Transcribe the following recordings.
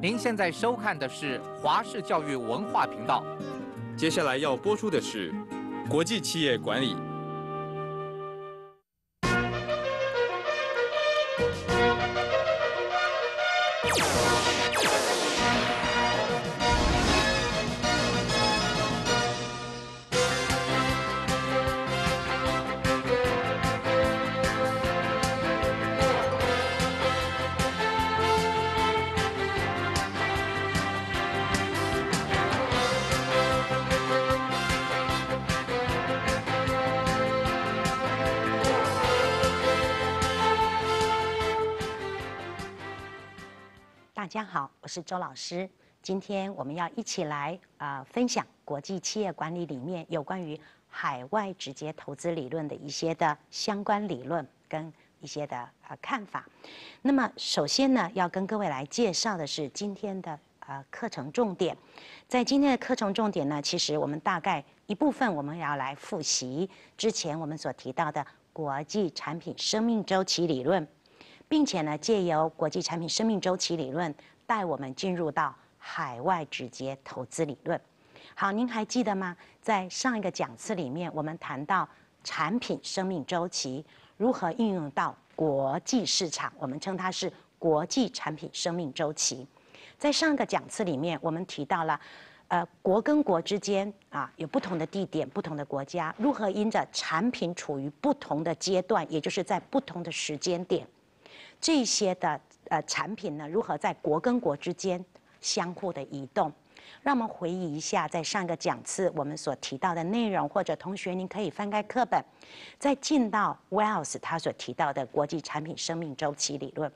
您现在收看的是华视教育文化频道，接下来要播出的是国际企业管理。是周老师。今天我们要一起来啊，分享国际企业管理里面有关于海外直接投资理论的一些的相关理论跟一些的呃看法。那么，首先呢，要跟各位来介绍的是今天的呃课程重点。在今天的课程重点呢，其实我们大概一部分我们要来复习之前我们所提到的国际产品生命周期理论，并且呢，借由国际产品生命周期理论。带我们进入到海外直接投资理论。好，您还记得吗？在上一个讲次里面，我们谈到产品生命周期如何运用到国际市场，我们称它是国际产品生命周期。在上一个讲次里面，我们提到了，呃，国跟国之间啊，有不同的地点、不同的国家，如何因着产品处于不同的阶段，也就是在不同的时间点，这些的。呃，产品呢如何在国跟国之间相互的移动？让我们回忆一下，在上个讲次我们所提到的内容，或者同学您可以翻开课本，再进到 Wells 他所提到的国际产品生命周期理论。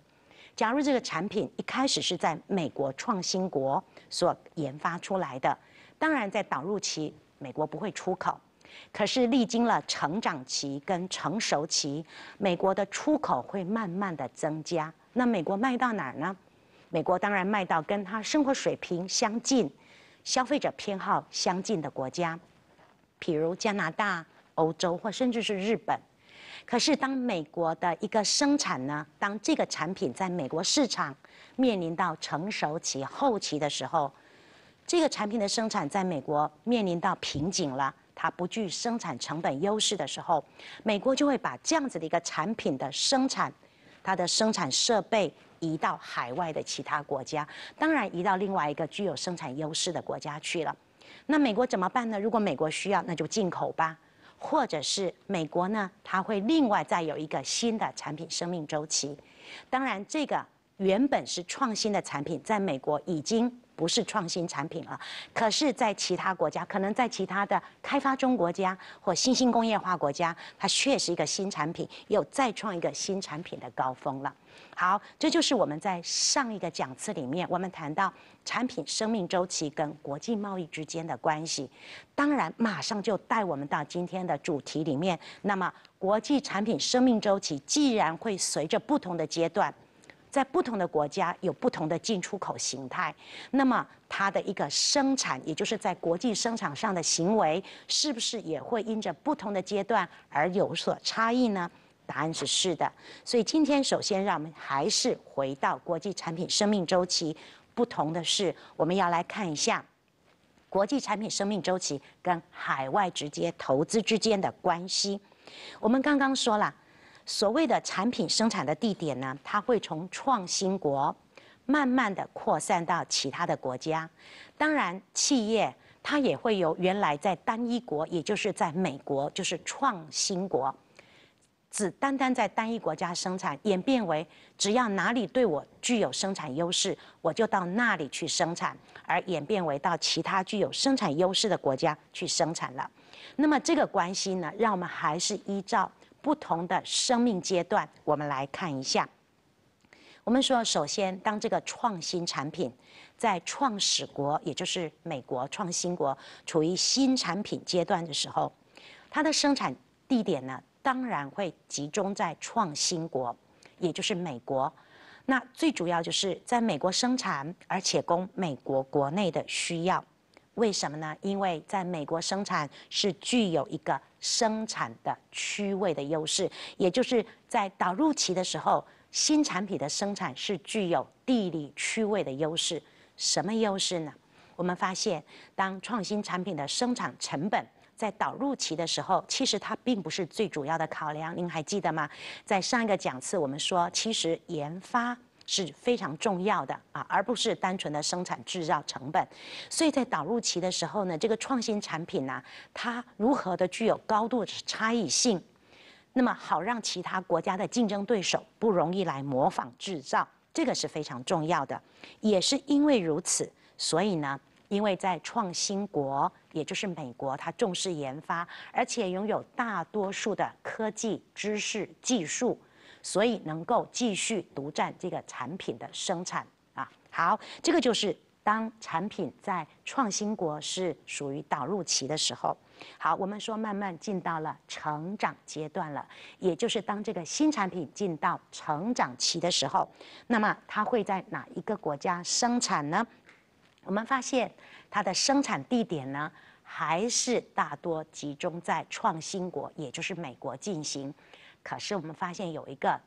假如这个产品一开始是在美国创新国所研发出来的，当然在导入期美国不会出口，可是历经了成长期跟成熟期，美国的出口会慢慢的增加。那美国卖到哪儿呢？美国当然卖到跟它生活水平相近、消费者偏好相近的国家，比如加拿大、欧洲或甚至是日本。可是当美国的一个生产呢，当这个产品在美国市场面临到成熟期后期的时候，这个产品的生产在美国面临到瓶颈了，它不具生产成本优势的时候，美国就会把这样子的一个产品的生产。它的生产设备移到海外的其他国家，当然移到另外一个具有生产优势的国家去了。那美国怎么办呢？如果美国需要，那就进口吧，或者是美国呢，它会另外再有一个新的产品生命周期。当然，这个原本是创新的产品，在美国已经。不是创新产品了，可是，在其他国家，可能在其他的开发中国家或新兴工业化国家，它确实一个新产品，又再创一个新产品的高峰了。好，这就是我们在上一个讲次里面我们谈到产品生命周期跟国际贸易之间的关系。当然，马上就带我们到今天的主题里面。那么，国际产品生命周期既然会随着不同的阶段。在不同的国家有不同的进出口形态，那么它的一个生产，也就是在国际生产上的行为，是不是也会因着不同的阶段而有所差异呢？答案是是的。所以今天首先让我们还是回到国际产品生命周期，不同的是我们要来看一下国际产品生命周期跟海外直接投资之间的关系。我们刚刚说了。所谓的产品生产的地点呢，它会从创新国，慢慢的扩散到其他的国家。当然，企业它也会由原来在单一国，也就是在美国，就是创新国，只单单在单一国家生产，演变为只要哪里对我具有生产优势，我就到那里去生产，而演变为到其他具有生产优势的国家去生产了。那么这个关系呢，让我们还是依照。不同的生命阶段，我们来看一下。我们说，首先，当这个创新产品在创始国，也就是美国创新国，处于新产品阶段的时候，它的生产地点呢，当然会集中在创新国，也就是美国。那最主要就是在美国生产，而且供美国国内的需要。为什么呢？因为在美国生产是具有一个生产的区位的优势，也就是在导入期的时候，新产品的生产是具有地理区位的优势。什么优势呢？我们发现，当创新产品的生产成本在导入期的时候，其实它并不是最主要的考量。您还记得吗？在上一个讲次，我们说，其实研发。是非常重要的啊，而不是单纯的生产制造成本。所以在导入期的时候呢，这个创新产品呢，它如何的具有高度差异性，那么好让其他国家的竞争对手不容易来模仿制造，这个是非常重要的。也是因为如此，所以呢，因为在创新国，也就是美国，它重视研发，而且拥有大多数的科技知识技术。所以能够继续独占这个产品的生产啊。好，这个就是当产品在创新国是属于导入期的时候。好，我们说慢慢进到了成长阶段了，也就是当这个新产品进到成长期的时候，那么它会在哪一个国家生产呢？我们发现它的生产地点呢，还是大多集中在创新国，也就是美国进行。可是我们发现有一个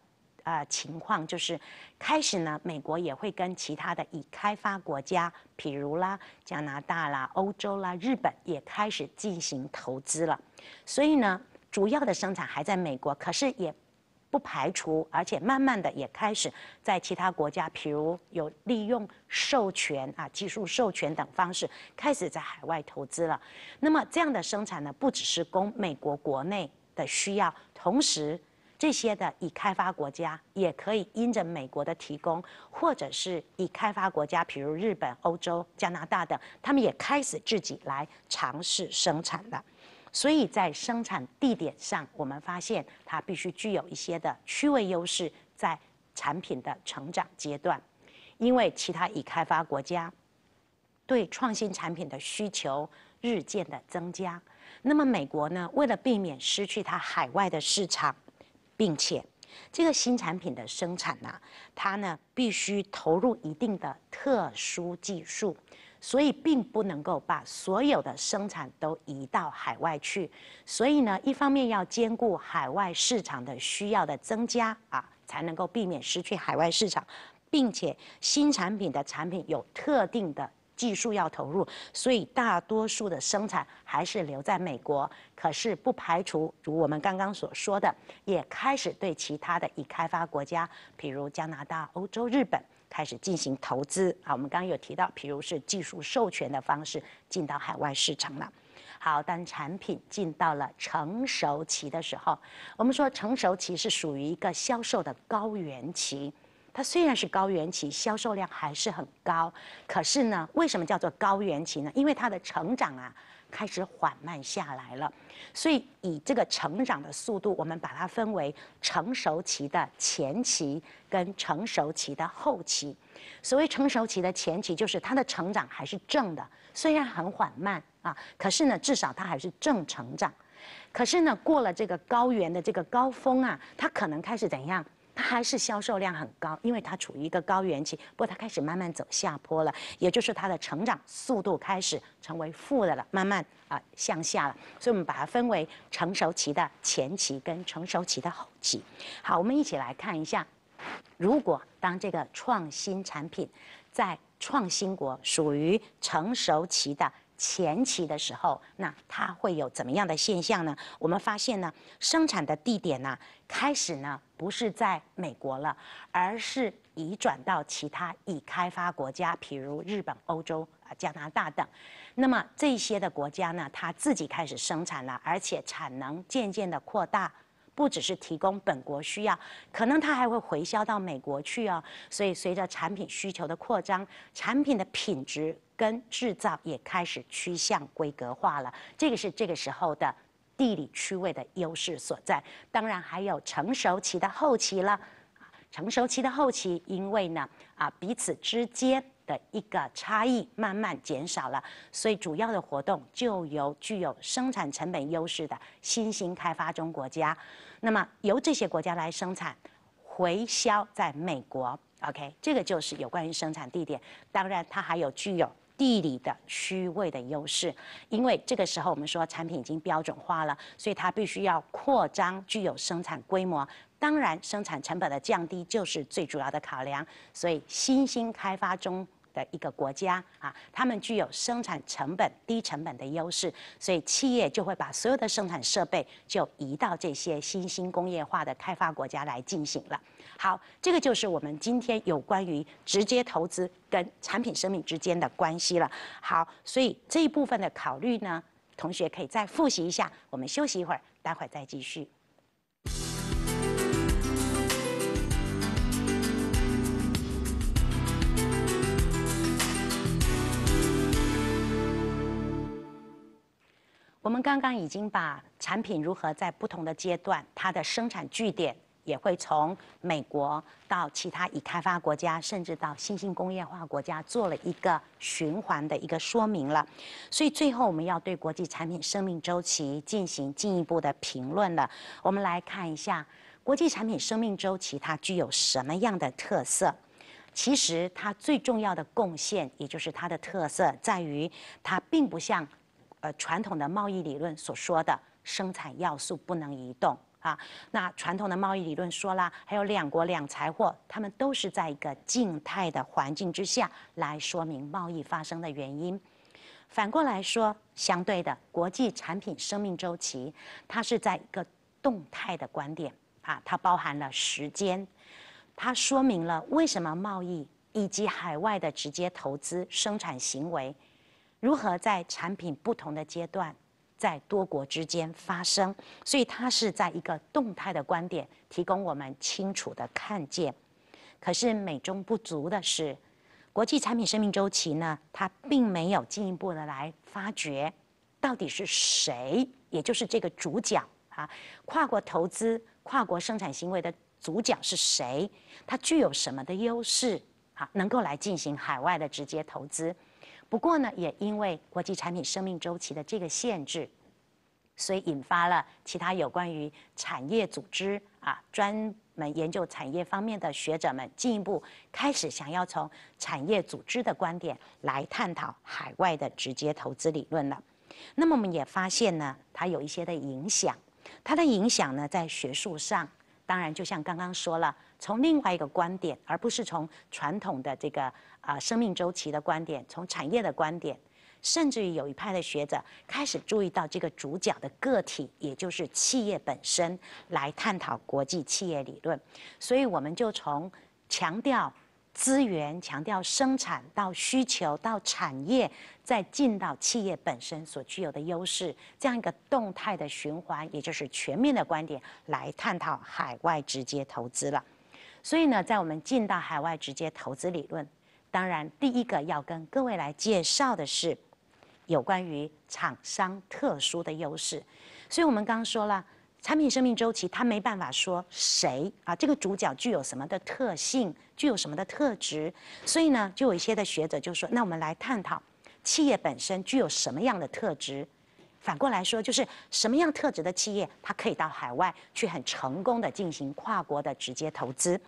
呃，情况，就是开始呢，美国也会跟其他的已开发国家，譬如啦加拿大啦、欧洲啦、日本也开始进行投资了。所以呢，主要的生产还在美国，可是也不排除，而且慢慢的也开始在其他国家，譬如有利用授权啊、技术授权等方式，开始在海外投资了。那么这样的生产呢，不只是供美国国内。的需要，同时，这些的已开发国家也可以因着美国的提供，或者是已开发国家，比如日本、欧洲、加拿大等，他们也开始自己来尝试生产了。所以在生产地点上，我们发现它必须具有一些的区位优势，在产品的成长阶段，因为其他已开发国家对创新产品的需求日渐的增加。那么美国呢，为了避免失去它海外的市场，并且这个新产品的生产呢，它呢必须投入一定的特殊技术，所以并不能够把所有的生产都移到海外去。所以呢，一方面要兼顾海外市场的需要的增加啊，才能够避免失去海外市场，并且新产品的产品有特定的。技术要投入，所以大多数的生产还是留在美国。可是不排除，如我们刚刚所说的，也开始对其他的已开发国家，比如加拿大、欧洲、日本，开始进行投资。啊，我们刚刚有提到，譬如是技术授权的方式进到海外市场了。好，当产品进到了成熟期的时候，我们说成熟期是属于一个销售的高原期。它虽然是高原期，销售量还是很高，可是呢，为什么叫做高原期呢？因为它的成长啊开始缓慢下来了，所以以这个成长的速度，我们把它分为成熟期的前期跟成熟期的后期。所谓成熟期的前期，就是它的成长还是正的，虽然很缓慢啊，可是呢，至少它还是正成长。可是呢，过了这个高原的这个高峰啊，它可能开始怎样？它还是销售量很高，因为它处于一个高原期。不过它开始慢慢走下坡了，也就是它的成长速度开始成为负的了，慢慢啊向下了。所以我们把它分为成熟期的前期跟成熟期的后期。好，我们一起来看一下，如果当这个创新产品在创新国属于成熟期的。前期的时候，那它会有怎么样的现象呢？我们发现呢，生产的地点呢，开始呢不是在美国了，而是移转到其他已开发国家，譬如日本、欧洲、啊加拿大等。那么这些的国家呢，它自己开始生产了，而且产能渐渐的扩大，不只是提供本国需要，可能它还会回销到美国去哦。所以随着产品需求的扩张，产品的品质。跟制造也开始趋向规格化了，这个是这个时候的地理区位的优势所在。当然还有成熟期的后期了，成熟期的后期，因为呢啊彼此之间的一个差异慢慢减少了，所以主要的活动就由具有生产成本优势的新兴开发中国家，那么由这些国家来生产，回销在美国。OK，这个就是有关于生产地点。当然它还有具有。地理的区位的优势，因为这个时候我们说产品已经标准化了，所以它必须要扩张，具有生产规模。当然，生产成本的降低就是最主要的考量。所以，新兴开发中。的一个国家啊，他们具有生产成本低成本的优势，所以企业就会把所有的生产设备就移到这些新兴工业化的开发国家来进行了。好，这个就是我们今天有关于直接投资跟产品生命之间的关系了。好，所以这一部分的考虑呢，同学可以再复习一下。我们休息一会儿，待会儿再继续。我们刚刚已经把产品如何在不同的阶段，它的生产据点也会从美国到其他已开发国家，甚至到新兴工业化国家做了一个循环的一个说明了。所以最后我们要对国际产品生命周期进行进一步的评论了。我们来看一下国际产品生命周期它具有什么样的特色？其实它最重要的贡献，也就是它的特色在于它并不像。呃，传统的贸易理论所说的生产要素不能移动啊。那传统的贸易理论说啦，还有两国两财货，他们都是在一个静态的环境之下来说明贸易发生的原因。反过来说，相对的国际产品生命周期，它是在一个动态的观点啊，它包含了时间，它说明了为什么贸易以及海外的直接投资生产行为。如何在产品不同的阶段，在多国之间发生？所以它是在一个动态的观点，提供我们清楚的看见。可是美中不足的是，国际产品生命周期呢，它并没有进一步的来发掘，到底是谁，也就是这个主角啊，跨国投资、跨国生产行为的主角是谁？它具有什么的优势啊？能够来进行海外的直接投资？不过呢，也因为国际产品生命周期的这个限制，所以引发了其他有关于产业组织啊，专门研究产业方面的学者们进一步开始想要从产业组织的观点来探讨海外的直接投资理论了。那么我们也发现呢，它有一些的影响，它的影响呢，在学术上。当然，就像刚刚说了，从另外一个观点，而不是从传统的这个啊生命周期的观点，从产业的观点，甚至于有一派的学者开始注意到这个主角的个体，也就是企业本身来探讨国际企业理论。所以，我们就从强调。资源强调生产到需求到产业，再进到企业本身所具有的优势这样一个动态的循环，也就是全面的观点来探讨海外直接投资了。所以呢，在我们进到海外直接投资理论，当然第一个要跟各位来介绍的是有关于厂商特殊的优势。所以我们刚刚说了。产品生命周期，它没办法说谁啊，这个主角具有什么的特性，具有什么的特质，所以呢，就有一些的学者就说，那我们来探讨企业本身具有什么样的特质，反过来说，就是什么样特质的企业，它可以到海外去很成功的进行跨国的直接投资。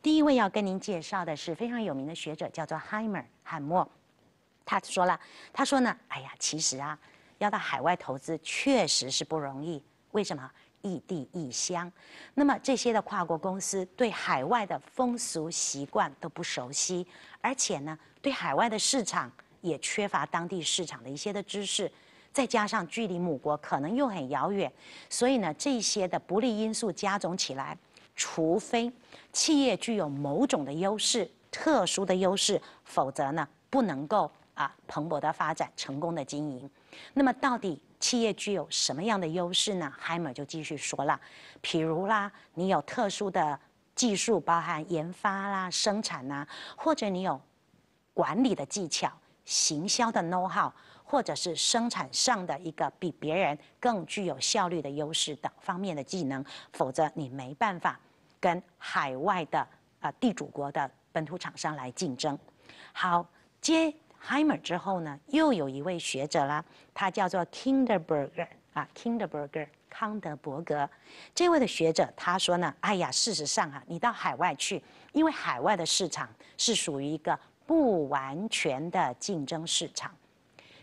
第一位要跟您介绍的是非常有名的学者，叫做 Heimer 汉默，他说了，他说呢，哎呀，其实啊，要到海外投资确实是不容易，为什么？异地异乡，那么这些的跨国公司对海外的风俗习惯都不熟悉，而且呢，对海外的市场也缺乏当地市场的一些的知识，再加上距离母国可能又很遥远，所以呢，这些的不利因素加总起来，除非企业具有某种的优势、特殊的优势，否则呢，不能够啊蓬勃的发展、成功的经营。那么到底？企业具有什么样的优势呢？海默就继续说了，譬如啦，你有特殊的技术，包含研发啦、生产啦，或者你有管理的技巧、行销的 know how，或者是生产上的一个比别人更具有效率的优势等方面的技能，否则你没办法跟海外的啊地主国的本土厂商来竞争。好，接。Heimer 之后呢，又有一位学者了，他叫做 k i n d e r b e r g e r 啊 k i n d e r b e r g e r 康德伯格。这位的学者他说呢，哎呀，事实上啊，你到海外去，因为海外的市场是属于一个不完全的竞争市场，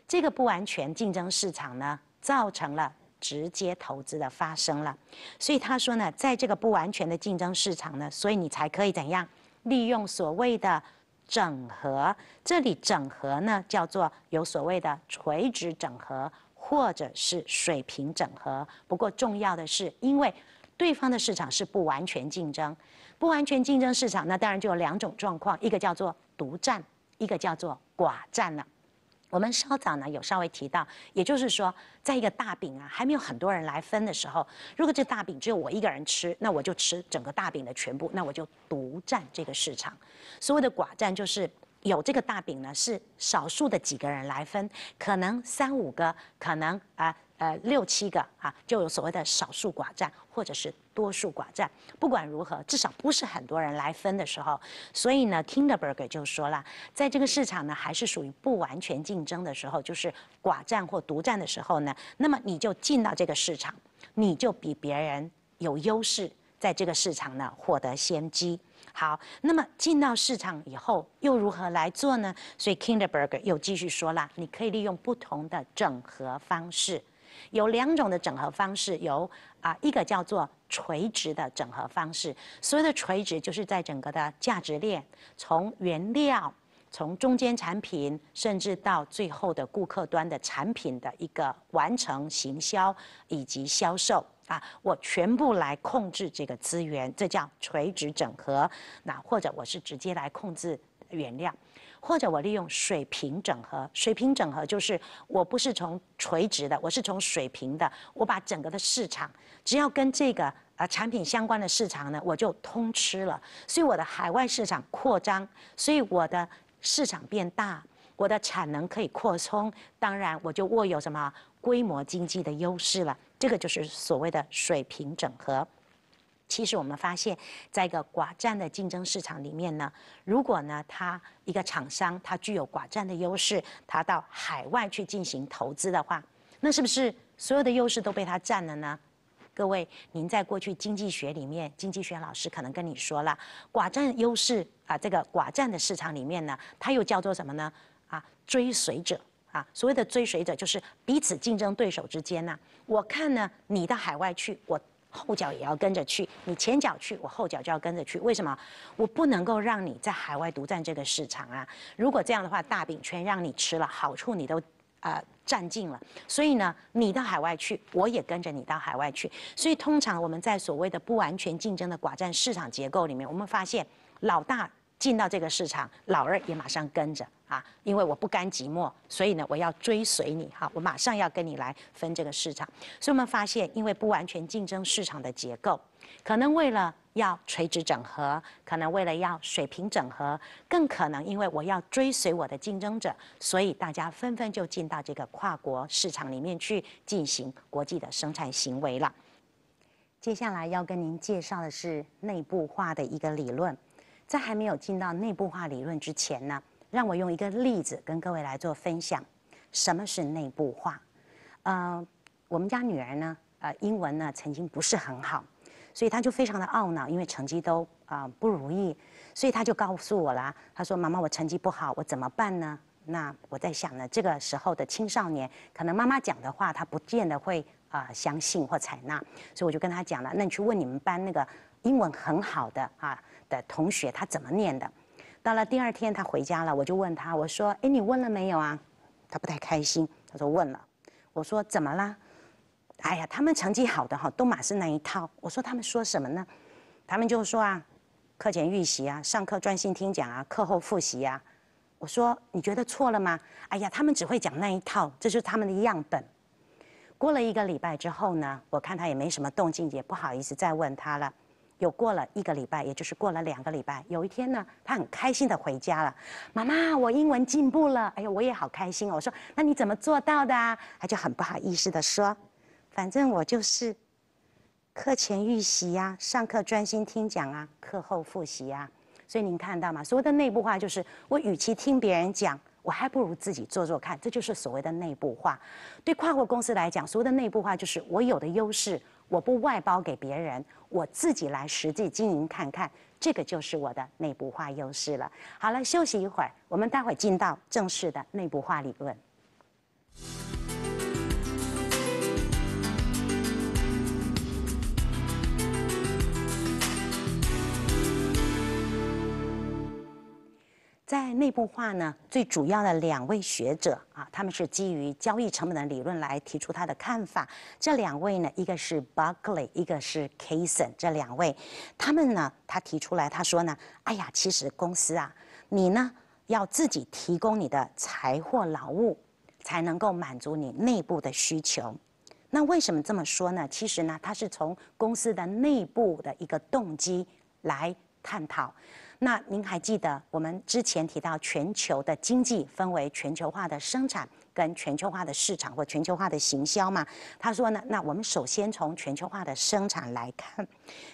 这个不完全竞争市场呢，造成了直接投资的发生了。所以他说呢，在这个不完全的竞争市场呢，所以你才可以怎样利用所谓的。整合，这里整合呢叫做有所谓的垂直整合或者是水平整合。不过重要的是，因为对方的市场是不完全竞争，不完全竞争市场那当然就有两种状况，一个叫做独占，一个叫做寡占了。我们稍早呢有稍微提到，也就是说，在一个大饼啊还没有很多人来分的时候，如果这大饼只有我一个人吃，那我就吃整个大饼的全部，那我就独占这个市场。所谓的寡占就是有这个大饼呢，是少数的几个人来分，可能三五个，可能啊呃六七个啊，就有所谓的少数寡占，或者是。多数寡占，不管如何，至少不是很多人来分的时候。所以呢 k i n d e r b e r g 就说了，在这个市场呢，还是属于不完全竞争的时候，就是寡占或独占的时候呢，那么你就进到这个市场，你就比别人有优势，在这个市场呢获得先机。好，那么进到市场以后又如何来做呢？所以 k i n d e r b e r g 又继续说了，你可以利用不同的整合方式。有两种的整合方式，有啊，一个叫做垂直的整合方式。所谓的垂直，就是在整个的价值链，从原料，从中间产品，甚至到最后的顾客端的产品的一个完成行销以及销售啊，我全部来控制这个资源，这叫垂直整合。那或者我是直接来控制原料。或者我利用水平整合，水平整合就是我不是从垂直的，我是从水平的，我把整个的市场，只要跟这个呃产品相关的市场呢，我就通吃了。所以我的海外市场扩张，所以我的市场变大，我的产能可以扩充，当然我就握有什么规模经济的优势了。这个就是所谓的水平整合。其实我们发现，在一个寡占的竞争市场里面呢，如果呢，它一个厂商它具有寡占的优势，它到海外去进行投资的话，那是不是所有的优势都被它占了呢？各位，您在过去经济学里面，经济学老师可能跟你说了，寡占优势啊，这个寡占的市场里面呢，它又叫做什么呢？啊，追随者啊，所谓的追随者就是彼此竞争对手之间呢，我看呢，你到海外去，我。后脚也要跟着去，你前脚去，我后脚就要跟着去。为什么？我不能够让你在海外独占这个市场啊！如果这样的话，大饼全让你吃了，好处你都啊占尽了。所以呢，你到海外去，我也跟着你到海外去。所以，通常我们在所谓的不完全竞争的寡占市场结构里面，我们发现老大。进到这个市场，老二也马上跟着啊，因为我不甘寂寞，所以呢，我要追随你哈，我马上要跟你来分这个市场。所以我们发现，因为不完全竞争市场的结构，可能为了要垂直整合，可能为了要水平整合，更可能因为我要追随我的竞争者，所以大家纷纷就进到这个跨国市场里面去进行国际的生产行为了。接下来要跟您介绍的是内部化的一个理论。在还没有进到内部化理论之前呢，让我用一个例子跟各位来做分享，什么是内部化？呃，我们家女儿呢，呃，英文呢曾经不是很好，所以她就非常的懊恼，因为成绩都啊不如意，所以她就告诉我啦，她说：“妈妈，我成绩不好，我怎么办呢？”那我在想呢，这个时候的青少年，可能妈妈讲的话，他不见得会啊相信或采纳，所以我就跟她讲了：“那你去问你们班那个英文很好的啊。”的同学他怎么念的？到了第二天他回家了，我就问他，我说：“哎，你问了没有啊？”他不太开心，他说：“问了。”我说：“怎么了？”哎呀，他们成绩好的哈，都马是那一套。我说他们说什么呢？他们就说啊，课前预习啊，上课专心听讲啊，课后复习啊。我说你觉得错了吗？哎呀，他们只会讲那一套，这是他们的样本。过了一个礼拜之后呢，我看他也没什么动静，也不好意思再问他了。又过了一个礼拜，也就是过了两个礼拜，有一天呢，他很开心的回家了。妈妈，我英文进步了，哎呀，我也好开心。我说，那你怎么做到的？他就很不好意思的说，反正我就是课前预习呀，上课专心听讲啊，课后复习啊。所以您看到吗？所谓的内部化就是我与其听别人讲，我还不如自己做做看，这就是所谓的内部化。对跨国公司来讲，所谓的内部化就是我有的优势。我不外包给别人，我自己来实际经营看看，这个就是我的内部化优势了。好了，休息一会儿，我们待会儿进到正式的内部化理论。在内部化呢，最主要的两位学者啊，他们是基于交易成本的理论来提出他的看法。这两位呢，一个是 Buckley，一个是 Cason。这两位，他们呢，他提出来，他说呢，哎呀，其实公司啊，你呢要自己提供你的财货劳务，才能够满足你内部的需求。那为什么这么说呢？其实呢，他是从公司的内部的一个动机来探讨。那您还记得我们之前提到全球的经济分为全球化的生产跟全球化的市场或全球化的行销吗？他说呢，那我们首先从全球化的生产来看，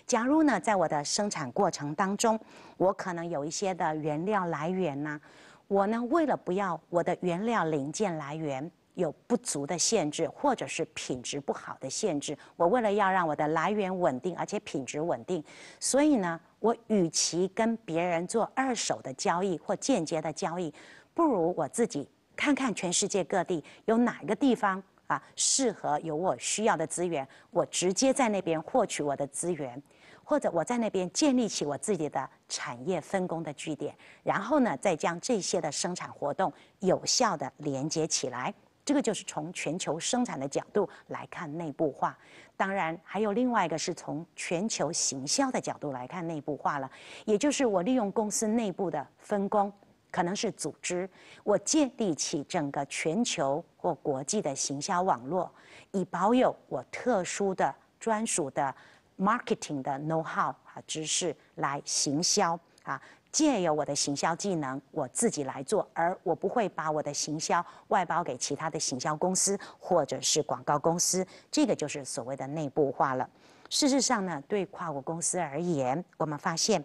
假如呢，在我的生产过程当中，我可能有一些的原料来源呢，我呢为了不要我的原料零件来源有不足的限制或者是品质不好的限制，我为了要让我的来源稳定而且品质稳定，所以呢。我与其跟别人做二手的交易或间接的交易，不如我自己看看全世界各地有哪个地方啊适合有我需要的资源，我直接在那边获取我的资源，或者我在那边建立起我自己的产业分工的据点，然后呢再将这些的生产活动有效的连接起来。这个就是从全球生产的角度来看内部化，当然还有另外一个是从全球行销的角度来看内部化了，也就是我利用公司内部的分工，可能是组织，我建立起整个全球或国际的行销网络，以保有我特殊的专属的 marketing 的 know how 啊知识来行销。啊，借由我的行销技能，我自己来做，而我不会把我的行销外包给其他的行销公司或者是广告公司，这个就是所谓的内部化了。事实上呢，对跨国公司而言，我们发现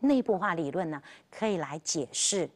内部化理论呢，可以来解释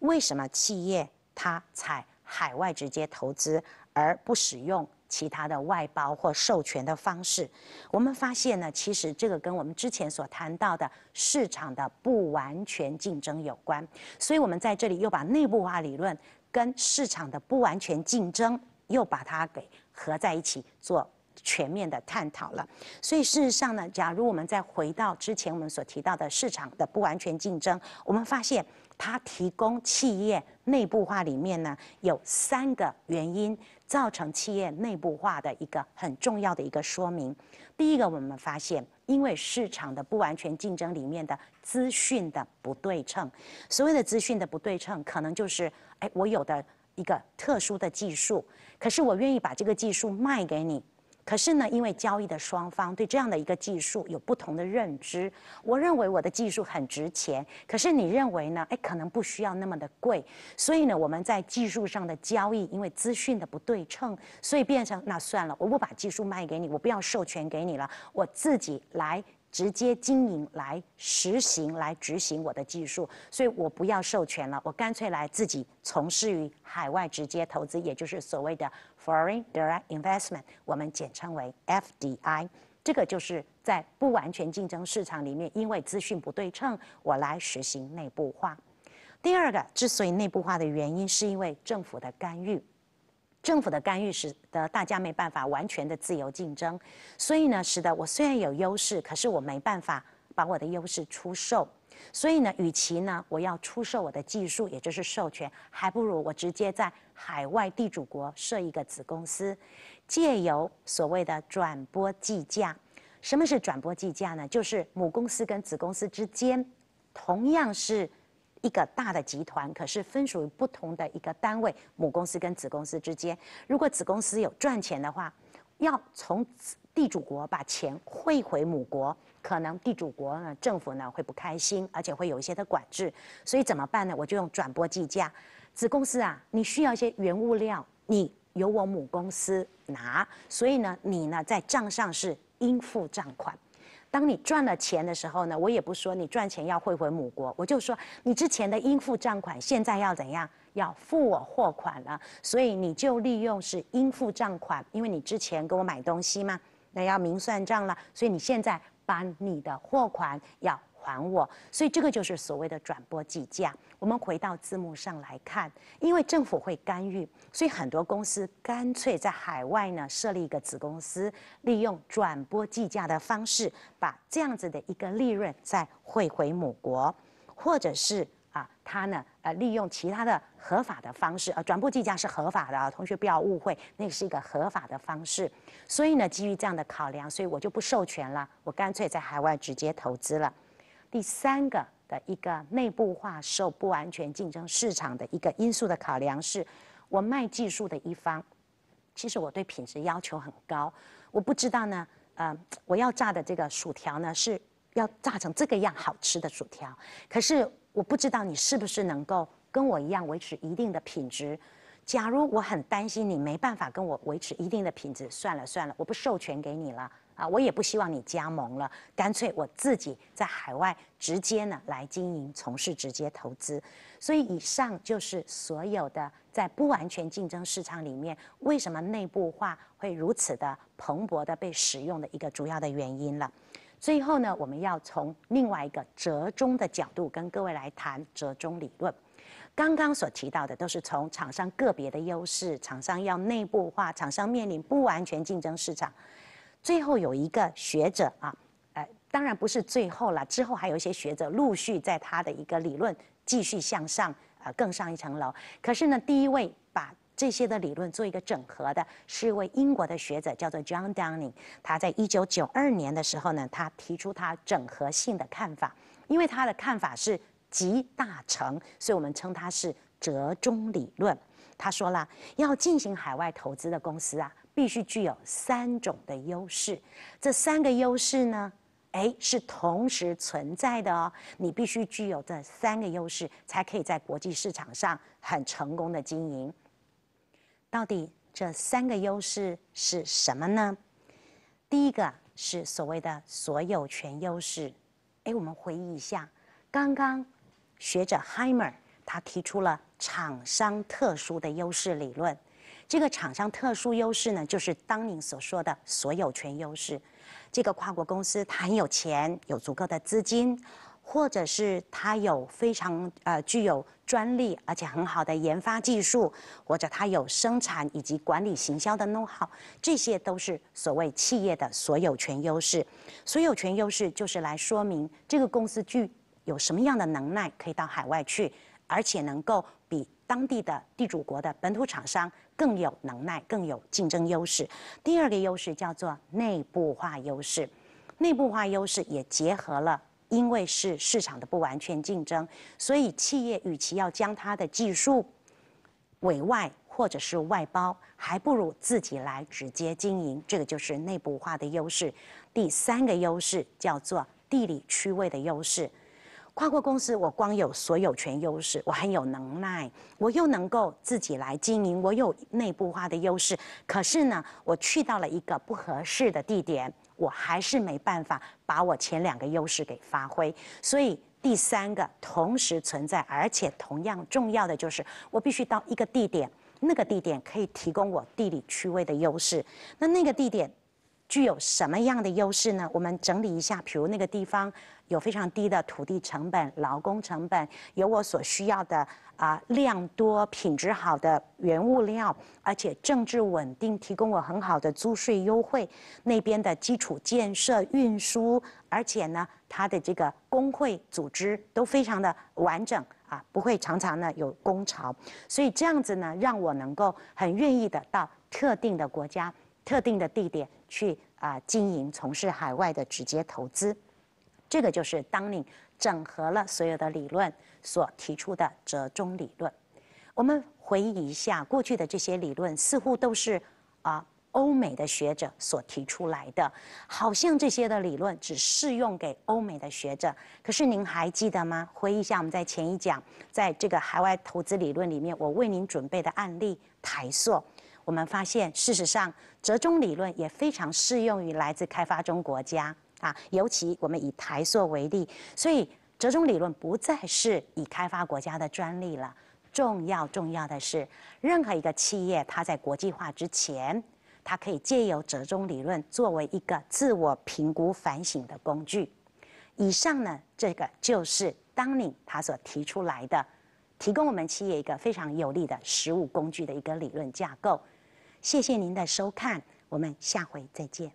为什么企业它采海外直接投资而不使用。其他的外包或授权的方式，我们发现呢，其实这个跟我们之前所谈到的市场的不完全竞争有关，所以我们在这里又把内部化理论跟市场的不完全竞争又把它给合在一起做全面的探讨了。所以事实上呢，假如我们再回到之前我们所提到的市场的不完全竞争，我们发现它提供企业内部化里面呢有三个原因。造成企业内部化的一个很重要的一个说明，第一个我们发现，因为市场的不完全竞争里面的资讯的不对称，所谓的资讯的不对称，可能就是哎，我有的一个特殊的技术，可是我愿意把这个技术卖给你。可是呢，因为交易的双方对这样的一个技术有不同的认知，我认为我的技术很值钱，可是你认为呢？哎，可能不需要那么的贵。所以呢，我们在技术上的交易，因为资讯的不对称，所以变成那算了，我不把技术卖给你，我不要授权给你了，我自己来。直接经营来实行来执行我的技术，所以我不要授权了，我干脆来自己从事于海外直接投资，也就是所谓的 foreign direct investment，我们简称为 FDI。这个就是在不完全竞争市场里面，因为资讯不对称，我来实行内部化。第二个，之所以内部化的原因，是因为政府的干预。政府的干预使得大家没办法完全的自由竞争，所以呢，使得我虽然有优势，可是我没办法把我的优势出售。所以呢，与其呢，我要出售我的技术，也就是授权，还不如我直接在海外地主国设一个子公司，借由所谓的转播计价。什么是转播计价呢？就是母公司跟子公司之间，同样是。一个大的集团，可是分属于不同的一个单位，母公司跟子公司之间，如果子公司有赚钱的话，要从地主国把钱汇回母国，可能地主国呢政府呢会不开心，而且会有一些的管制，所以怎么办呢？我就用转播计价，子公司啊，你需要一些原物料，你由我母公司拿，所以呢，你呢在账上是应付账款。当你赚了钱的时候呢，我也不说你赚钱要汇回母国，我就说你之前的应付账款现在要怎样？要付我货款了，所以你就利用是应付账款，因为你之前给我买东西嘛，那要明算账了，所以你现在把你的货款要。还我，所以这个就是所谓的转播计价。我们回到字幕上来看，因为政府会干预，所以很多公司干脆在海外呢设立一个子公司，利用转播计价的方式，把这样子的一个利润再汇回母国，或者是啊，他呢呃利用其他的合法的方式，呃转播计价是合法的啊，同学不要误会，那是一个合法的方式。所以呢，基于这样的考量，所以我就不授权了，我干脆在海外直接投资了。第三个的一个内部化受不完全竞争市场的一个因素的考量是，我卖技术的一方，其实我对品质要求很高。我不知道呢，呃，我要炸的这个薯条呢是要炸成这个样好吃的薯条，可是我不知道你是不是能够跟我一样维持一定的品质。假如我很担心你没办法跟我维持一定的品质，算了算了，我不授权给你了。啊，我也不希望你加盟了，干脆我自己在海外直接呢来经营，从事直接投资。所以以上就是所有的在不完全竞争市场里面，为什么内部化会如此的蓬勃的被使用的一个主要的原因了。最后呢，我们要从另外一个折中的角度跟各位来谈折中理论。刚刚所提到的都是从厂商个别的优势，厂商要内部化，厂商面临不完全竞争市场。最后有一个学者啊，呃，当然不是最后了，之后还有一些学者陆续在他的一个理论继续向上，呃，更上一层楼。可是呢，第一位把这些的理论做一个整合的，是一位英国的学者，叫做 John Downing。他在一九九二年的时候呢，他提出他整合性的看法，因为他的看法是集大成，所以我们称他是折中理论。他说了，要进行海外投资的公司啊。必须具有三种的优势，这三个优势呢，哎，是同时存在的哦。你必须具有这三个优势，才可以在国际市场上很成功的经营。到底这三个优势是什么呢？第一个是所谓的所有权优势。哎，我们回忆一下，刚刚学者 Heimer 他提出了厂商特殊的优势理论。这个厂商特殊优势呢，就是当您所说的所有权优势。这个跨国公司它很有钱，有足够的资金，或者是它有非常呃具有专利，而且很好的研发技术，或者它有生产以及管理、行销的 know how，这些都是所谓企业的所有权优势。所有权优势就是来说明这个公司具有什么样的能耐，可以到海外去，而且能够。当地的地主国的本土厂商更有能耐，更有竞争优势。第二个优势叫做内部化优势，内部化优势也结合了，因为是市场的不完全竞争，所以企业与其要将它的技术委外或者是外包，还不如自己来直接经营，这个就是内部化的优势。第三个优势叫做地理区位的优势。跨国公司，我光有所有权优势，我很有能耐，我又能够自己来经营，我有内部化的优势。可是呢，我去到了一个不合适的地点，我还是没办法把我前两个优势给发挥。所以第三个同时存在，而且同样重要的就是，我必须到一个地点，那个地点可以提供我地理区位的优势。那那个地点。具有什么样的优势呢？我们整理一下，比如那个地方有非常低的土地成本、劳工成本，有我所需要的啊量多品质好的原物料，而且政治稳定，提供我很好的租税优惠。那边的基础建设、运输，而且呢，它的这个工会组织都非常的完整啊，不会常常呢有工潮。所以这样子呢，让我能够很愿意的到特定的国家、特定的地点。去啊经营从事海外的直接投资，这个就是当你整合了所有的理论所提出的折中理论。我们回忆一下过去的这些理论，似乎都是啊欧美的学者所提出来的，好像这些的理论只适用给欧美的学者。可是您还记得吗？回忆一下我们在前一讲在这个海外投资理论里面，我为您准备的案例台塑。我们发现，事实上，折中理论也非常适用于来自开发中国家啊，尤其我们以台塑为例，所以折中理论不再是以开发国家的专利了。重要重要的是，任何一个企业，它在国际化之前，它可以借由折中理论作为一个自我评估、反省的工具。以上呢，这个就是当宁他所提出来的，提供我们企业一个非常有力的实物工具的一个理论架构。谢谢您的收看，我们下回再见。